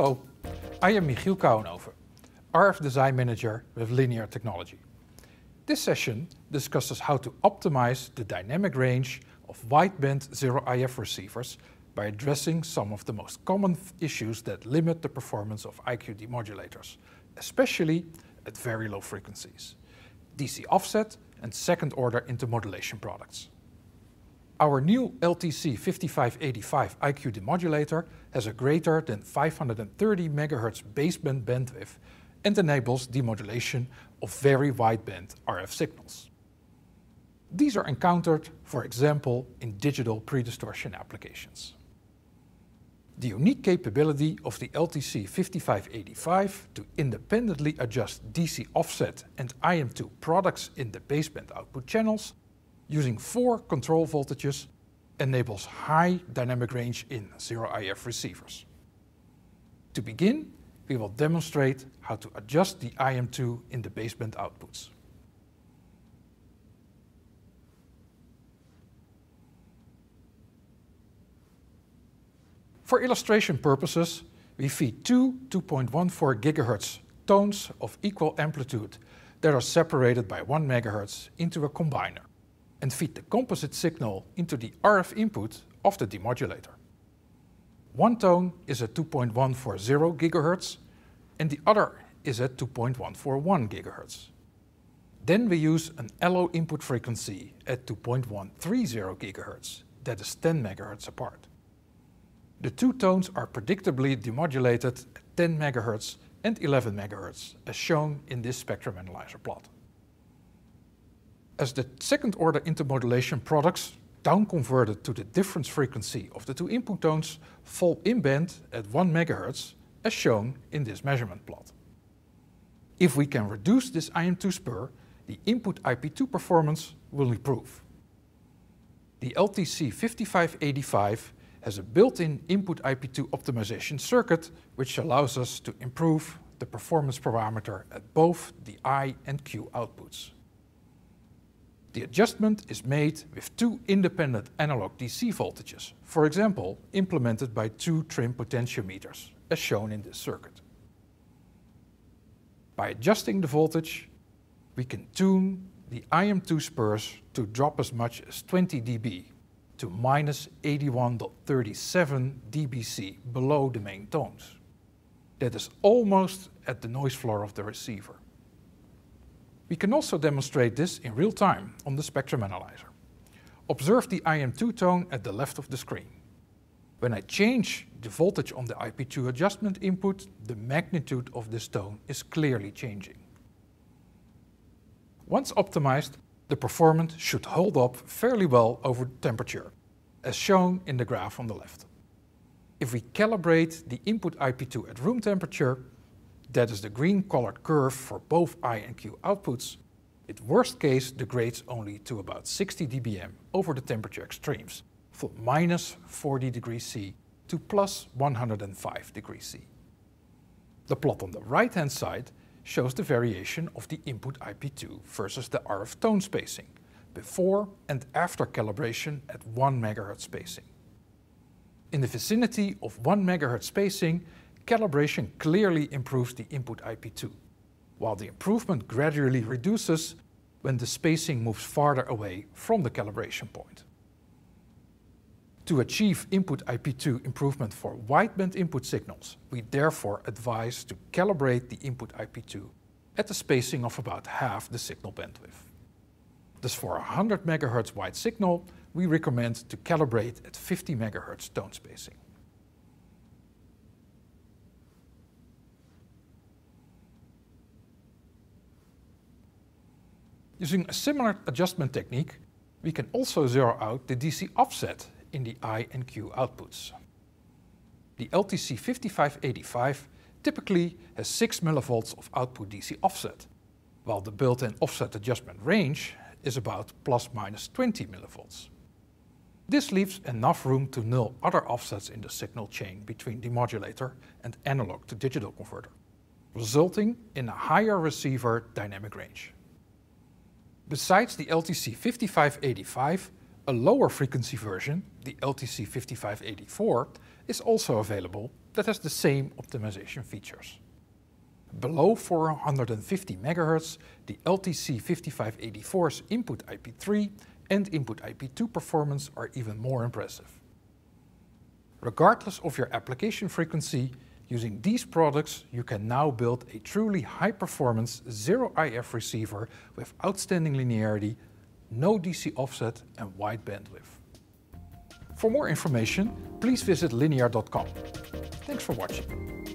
Hello, I am Michiel Kouwenhoven, RF Design Manager with Linear Technology. This session discusses how to optimize the dynamic range of wideband zero IF receivers by addressing some of the most common issues that limit the performance of IQ demodulators, especially at very low frequencies, DC offset and second order intermodulation products. Our new LTC 5585 IQ demodulator has a greater than 530 MHz baseband bandwidth and enables demodulation of very wideband RF signals. These are encountered, for example, in digital predistortion applications. The unique capability of the LTC 5585 to independently adjust DC offset and IM2 products in the baseband output channels using four control voltages enables high dynamic range in 0IF receivers. To begin, we will demonstrate how to adjust the IM2 in the baseband outputs. For illustration purposes, we feed two 2.14 GHz tones of equal amplitude that are separated by 1 MHz into a combiner and feed the composite signal into the RF input of the demodulator. One tone is at 2.140 GHz and the other is at 2.141 GHz. Then we use an LO input frequency at 2.130 GHz, that is 10 MHz apart. The two tones are predictably demodulated at 10 MHz and 11 MHz, as shown in this spectrum analyzer plot as the second order intermodulation products down converted to the difference frequency of the two input tones fall in band at 1 MHz as shown in this measurement plot. If we can reduce this IM2 spur, the input IP2 performance will improve. The LTC5585 has a built-in input IP2 optimization circuit which allows us to improve the performance parameter at both the I and Q outputs the adjustment is made with two independent analog DC voltages, for example, implemented by two trim potentiometers, as shown in this circuit. By adjusting the voltage, we can tune the IM2 spurs to drop as much as 20 dB to minus 81.37 dBc below the main tones. That is almost at the noise floor of the receiver. We can also demonstrate this in real time on the spectrum analyzer. Observe the IM2 tone at the left of the screen. When I change the voltage on the IP2 adjustment input, the magnitude of this tone is clearly changing. Once optimized, the performance should hold up fairly well over temperature, as shown in the graph on the left. If we calibrate the input IP2 at room temperature, that is the green colored curve for both I and Q outputs, it worst case degrades only to about 60 dBm over the temperature extremes, from minus 40 degrees C to plus 105 degrees C. The plot on the right-hand side shows the variation of the input IP2 versus the RF tone spacing, before and after calibration at 1 MHz spacing. In the vicinity of 1 MHz spacing, calibration clearly improves the input IP2, while the improvement gradually reduces when the spacing moves farther away from the calibration point. To achieve input IP2 improvement for wideband input signals, we therefore advise to calibrate the input IP2 at the spacing of about half the signal bandwidth. Thus for a 100 MHz wide signal, we recommend to calibrate at 50 MHz tone spacing. Using a similar adjustment technique, we can also zero out the DC offset in the I and Q outputs. The LTC 5585 typically has 6 mV of output DC offset, while the built-in offset adjustment range is about plus minus 20 mV. This leaves enough room to null other offsets in the signal chain between the modulator and analog to digital converter, resulting in a higher receiver dynamic range. Besides the LTC 5585, a lower frequency version, the LTC 5584, is also available that has the same optimization features. Below 450 MHz, the LTC 5584's input IP3 and input IP2 performance are even more impressive. Regardless of your application frequency, Using these products, you can now build a truly high-performance zero-IF receiver with outstanding linearity, no DC offset and wide bandwidth. For more information, please visit linear.com. Thanks for watching.